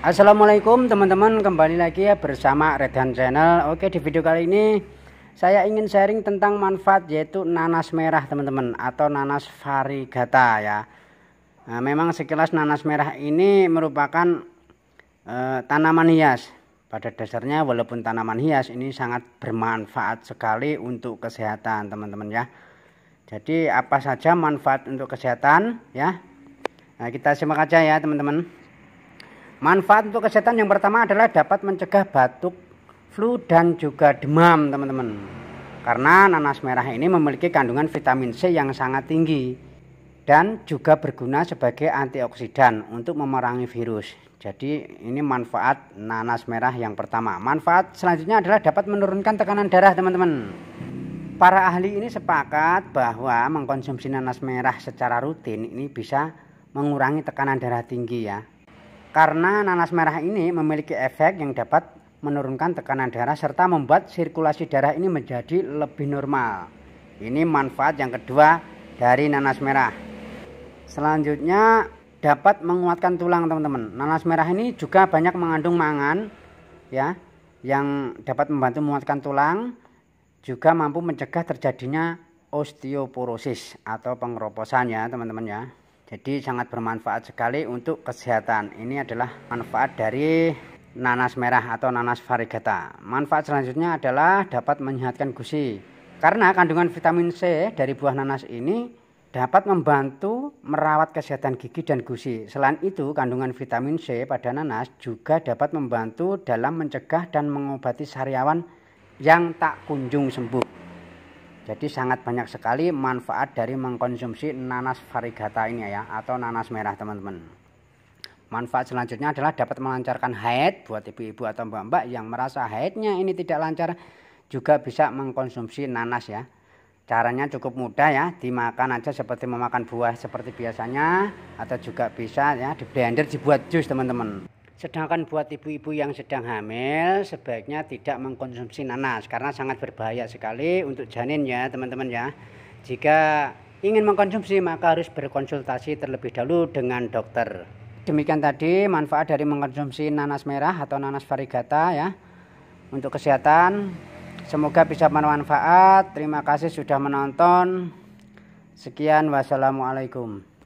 Assalamualaikum teman-teman kembali lagi ya bersama Redhan Channel Oke di video kali ini saya ingin sharing tentang manfaat yaitu nanas merah teman-teman atau nanas varigata ya nah, memang sekilas nanas merah ini merupakan e, tanaman hias pada dasarnya walaupun tanaman hias ini sangat bermanfaat sekali untuk kesehatan teman-teman ya jadi apa saja manfaat untuk kesehatan ya nah, kita simak aja ya teman-teman Manfaat untuk kesehatan yang pertama adalah dapat mencegah batuk, flu dan juga demam, teman-teman. Karena nanas merah ini memiliki kandungan vitamin C yang sangat tinggi dan juga berguna sebagai antioksidan untuk memerangi virus. Jadi ini manfaat nanas merah yang pertama. Manfaat selanjutnya adalah dapat menurunkan tekanan darah, teman-teman. Para ahli ini sepakat bahwa mengkonsumsi nanas merah secara rutin ini bisa mengurangi tekanan darah tinggi ya karena nanas merah ini memiliki efek yang dapat menurunkan tekanan darah serta membuat sirkulasi darah ini menjadi lebih normal. Ini manfaat yang kedua dari nanas merah. Selanjutnya dapat menguatkan tulang teman-teman. Nanas merah ini juga banyak mengandung mangan ya yang dapat membantu menguatkan tulang juga mampu mencegah terjadinya osteoporosis atau pengeroposan ya teman-teman ya. Jadi sangat bermanfaat sekali untuk kesehatan. Ini adalah manfaat dari nanas merah atau nanas varigata. Manfaat selanjutnya adalah dapat menyehatkan gusi. Karena kandungan vitamin C dari buah nanas ini dapat membantu merawat kesehatan gigi dan gusi. Selain itu, kandungan vitamin C pada nanas juga dapat membantu dalam mencegah dan mengobati sariawan yang tak kunjung sembuh. Jadi sangat banyak sekali manfaat dari mengkonsumsi nanas varigata ini ya atau nanas merah teman-teman. Manfaat selanjutnya adalah dapat melancarkan haid buat ibu-ibu atau mbak-mbak yang merasa haidnya ini tidak lancar juga bisa mengkonsumsi nanas ya. Caranya cukup mudah ya, dimakan aja seperti memakan buah seperti biasanya atau juga bisa ya di blender dibuat jus teman-teman. Sedangkan buat ibu-ibu yang sedang hamil sebaiknya tidak mengkonsumsi nanas karena sangat berbahaya sekali untuk janin ya teman-teman ya. Jika ingin mengkonsumsi maka harus berkonsultasi terlebih dahulu dengan dokter. Demikian tadi manfaat dari mengkonsumsi nanas merah atau nanas varigata ya untuk kesehatan. Semoga bisa bermanfaat. Terima kasih sudah menonton. Sekian wassalamualaikum.